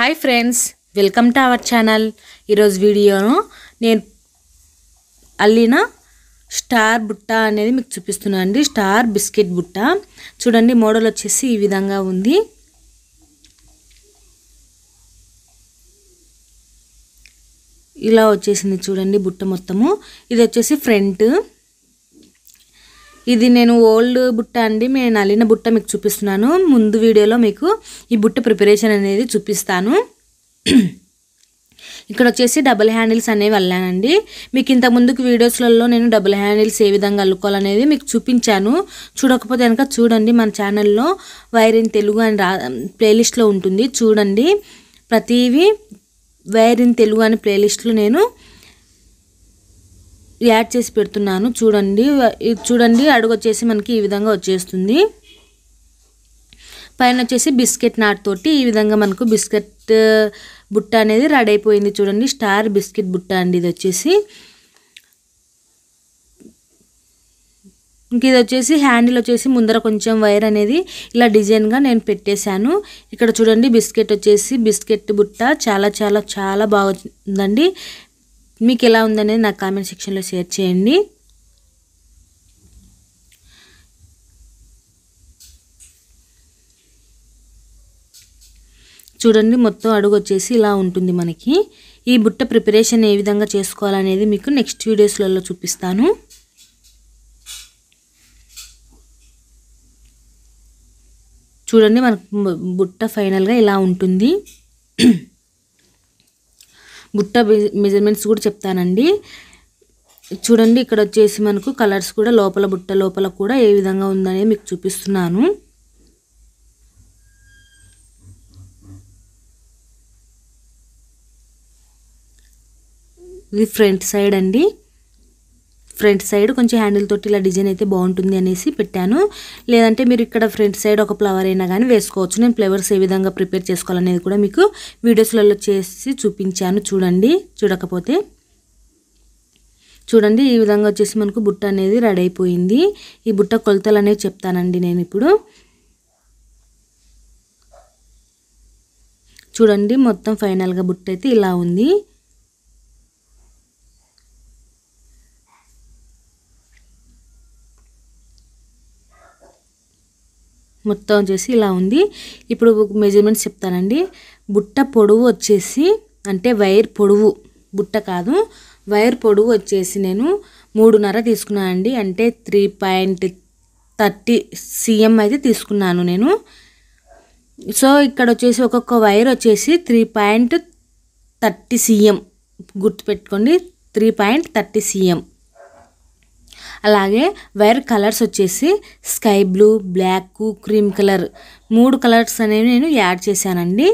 hi friends welcome to our channel ఈరోజు వీడియోను నేను అల్లిన స్టార్ బుట్ట అనేది మీకు చూపిస్తున్నాను అండి స్టార్ బిస్కెట్ బుట్ట చూడండి మోడల్ వచ్చేసి ఈ విధంగా ఉంది ఇలా వచ్చేసింది చూడండి బుట్ట మొత్తము ఇది వచ్చేసి ఫ్రంట్ ఇది నేను ఓల్డ్ బుట్ట అండి నేను అల్లిన బుట్ట మీకు చూపిస్తున్నాను ముందు వీడియోలో మీకు ఈ బుట్ట ప్రిపరేషన్ అనేది చూపిస్తాను ఇక్కడ వచ్చేసి డబుల్ హ్యాండిల్స్ అనేవి అల్లానండి మీకు ఇంత ముందుకు వీడియోస్లలో నేను డబుల్ హ్యాండిల్స్ ఏ విధంగా అల్లుకోవాలనేది మీకు చూపించాను చూడకపోతే కనుక చూడండి మన ఛానల్లో వైర్ ఇన్ తెలుగు అని రా ప్లేలిస్ట్లో ఉంటుంది చూడండి ప్రతీవి వైర్ ఇన్ తెలుగు అనే ప్లేలిస్ట్లో నేను యాడ్ చేసి పెడుతున్నాను చూడండి చూడండి అడుగు వచ్చేసి మనకి ఈ విధంగా వచ్చేస్తుంది పైన వచ్చేసి బిస్కెట్ నాటుతోటి తోటి ఈ విధంగా మనకు బిస్కెట్ బుట్ట అనేది రెడీ అయిపోయింది చూడండి స్టార్ బిస్కెట్ బుట్ట అండి ఇది వచ్చేసి ఇంక ఇది వచ్చేసి హ్యాండిల్ వచ్చేసి ముందర కొంచెం వైర్ అనేది ఇలా డిజైన్గా నేను పెట్టేశాను ఇక్కడ చూడండి బిస్కెట్ వచ్చేసి బిస్కెట్ బుట్ట చాలా చాలా చాలా బాగుందండి మీకు ఎలా ఉందనేది నాకు కామెంట్ సెక్షన్లో షేర్ చేయండి చూడండి మొత్తం అడుగు వచ్చేసి ఇలా ఉంటుంది మనకి ఈ బుట్ట ప్రిపరేషన్ ఏ విధంగా చేసుకోవాలనేది మీకు నెక్స్ట్ వీడియోస్లలో చూపిస్తాను చూడండి మనకు బుట్ట ఫైనల్గా ఇలా ఉంటుంది బుట్ట మెజర్మెంట్స్ కూడా చెప్తానండి చూడండి ఇక్కడ వచ్చేసి మనకు కలర్స్ కూడా లోపల బుట్ట లోపల కూడా ఏ విధంగా ఉందనేది మీకు చూపిస్తున్నాను ఇది ఫ్రంట్ సైడ్ అండి ఫ్రంట్ సైడ్ కొంచెం హ్యాండిల్ తోటి ఇలా డిజైన్ అయితే బాగుంటుంది అనేసి పెట్టాను లేదంటే మీరు ఇక్కడ ఫ్రంట్ సైడ్ ఒక ఫ్లవర్ అయినా కానీ వేసుకోవచ్చు నేను ఫ్లవర్స్ ఏ విధంగా ప్రిపేర్ చేసుకోవాలనేది కూడా మీకు వీడియోస్లలో చేసి చూపించాను చూడండి చూడకపోతే చూడండి ఈ విధంగా వచ్చేసి మనకు బుట్ట అనేది రెడీ అయిపోయింది ఈ బుట్ట కొలతలు అనేవి చెప్తానండి నేను ఇప్పుడు చూడండి మొత్తం ఫైనల్గా బుట్ట అయితే ఇలా ఉంది మొత్తం వచ్చేసి ఇలా ఉంది ఇప్పుడు మెజర్మెంట్స్ చెప్తానండి బుట్ట పొడవు వచ్చేసి అంటే వైర్ పొడవు బుట్ట కాదు వైర్ పొడవు వచ్చేసి నేను మూడున్నర తీసుకున్నానండి అంటే త్రీ పాయింట్ థర్టీ సీఎం అయితే తీసుకున్నాను నేను సో ఇక్కడ వచ్చేసి ఒక్కొక్క వైర్ వచ్చేసి త్రీ పాయింట్ థర్టీ సీఎం గుర్తుపెట్టుకోండి త్రీ పాయింట్ థర్టీ సీఎం అలాగే వైర్ కలర్స్ వచ్చేసి sky blue black cream colour మూడు కలర్స్ అనేవి నేను యాడ్ చేశానండి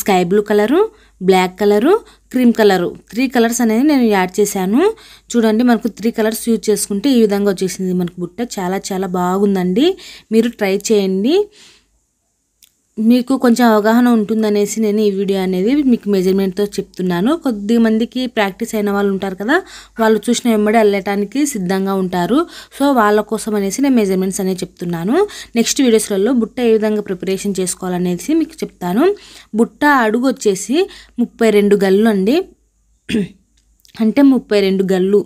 sky blue colour black colour cream colour three colours అనేది నేను యాడ్ చేశాను చూడండి మనకు త్రీ కలర్స్ యూజ్ చేసుకుంటే ఈ విధంగా వచ్చేసింది మనకు బుట్ట చాలా చాలా బాగుందండి మీరు ట్రై చేయండి మీకు కొంచెం అవగాహన ఉంటుందనేసి నేను ఈ వీడియో అనేది మీకు మెజర్మెంట్తో చెప్తున్నాను కొద్ది మందికి ప్రాక్టీస్ అయిన వాళ్ళు ఉంటారు కదా వాళ్ళు చూసిన వెంబడి వెళ్ళటానికి సిద్ధంగా ఉంటారు సో వాళ్ళ కోసం అనేసి నేను మెజర్మెంట్స్ అనేవి చెప్తున్నాను నెక్స్ట్ వీడియోస్లలో బుట్ట ఏ విధంగా ప్రిపరేషన్ చేసుకోవాలనేసి మీకు చెప్తాను బుట్ట అడుగు వచ్చేసి ముప్పై రెండు గల్లు అండి అంటే ముప్పై రెండు గల్లు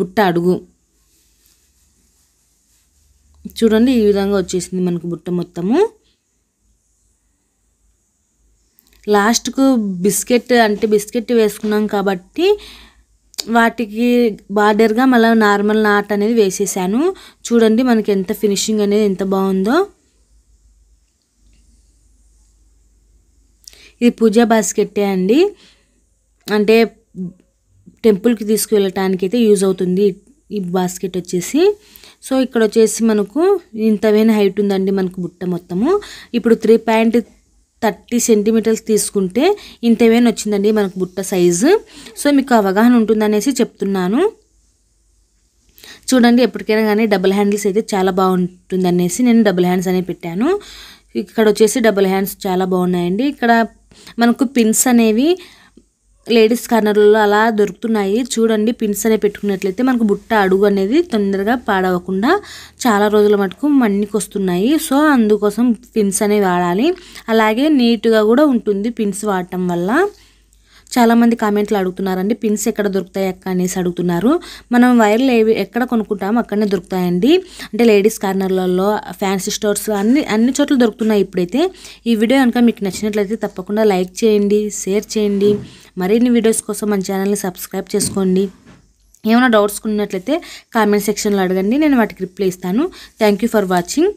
బుట్ట అడుగు చూడండి ఈ విధంగా వచ్చేసింది మనకు బుట్ట మొత్తము లాస్ట్కు బిస్కెట్ అంటే బిస్కెట్ వేసుకున్నాం కాబట్టి వాటికి బార్డర్గా మళ్ళీ నార్మల్ నాట్ అనేది వేసేసాను చూడండి మనకి ఎంత ఫినిషింగ్ అనేది ఎంత బాగుందో ఇది పూజా బాస్కెట్టే అండి అంటే టెంపుల్కి తీసుకువెళ్ళటానికి అయితే యూజ్ అవుతుంది ఈ బాస్కెట్ వచ్చేసి సో ఇక్కడ వచ్చేసి మనకు ఇంతమైన హైట్ ఉందండి మనకు బుట్ట మొత్తము ఇప్పుడు త్రీ పాయింట్ థర్టీ సెంటీమీటర్స్ తీసుకుంటే ఇంత ఏమైనా వచ్చిందండి మనకు బుట్ట సైజు సో మీకు అవగాహన ఉంటుందనేసి చెప్తున్నాను చూడండి ఎప్పటికైనా కానీ డబుల్ హ్యాండిల్స్ అయితే చాలా బాగుంటుందనేసి నేను డబుల్ హ్యాండ్స్ అనేవి పెట్టాను ఇక్కడ వచ్చేసి డబుల్ హ్యాండ్స్ చాలా బాగున్నాయండి ఇక్కడ మనకు పిన్స్ అనేవి లేడీస్ కార్నర్లలో అలా దొరుకుతున్నాయి చూడండి పిన్స్ అనేవి పెట్టుకున్నట్లయితే మనకు బుట్ట అడుగు అనేది తొందరగా పాడవకుండా చాలా రోజుల మటుకు మన్నికి వస్తున్నాయి సో అందుకోసం పిన్స్ అనేవి వాడాలి అలాగే నీట్గా కూడా ఉంటుంది పిన్స్ వాడటం వల్ల చాలామంది కామెంట్లు అడుగుతున్నారండి పిన్స్ ఎక్కడ దొరుకుతాయి అక్క అనేసి అడుగుతున్నారు మనం వైర్లు ఏవి ఎక్కడ కొనుక్కుంటామో అక్కడనే దొరుకుతాయండి అంటే లేడీస్ కార్నర్లలో ఫ్యాన్సీ స్టోర్స్ అన్ని అన్ని చోట్ల దొరుకుతున్నాయి ఇప్పుడైతే ఈ వీడియో కనుక మీకు నచ్చినట్లయితే తప్పకుండా లైక్ చేయండి షేర్ చేయండి మరిన్ని వీడియోస్ కోసం మన ఛానల్ని సబ్స్క్రైబ్ చేసుకోండి ఏమైనా డౌట్స్ ఉన్నట్లయితే కామెంట్ సెక్షన్లో అడగండి నేను వాటికి రిప్లై ఇస్తాను థ్యాంక్ ఫర్ వాచింగ్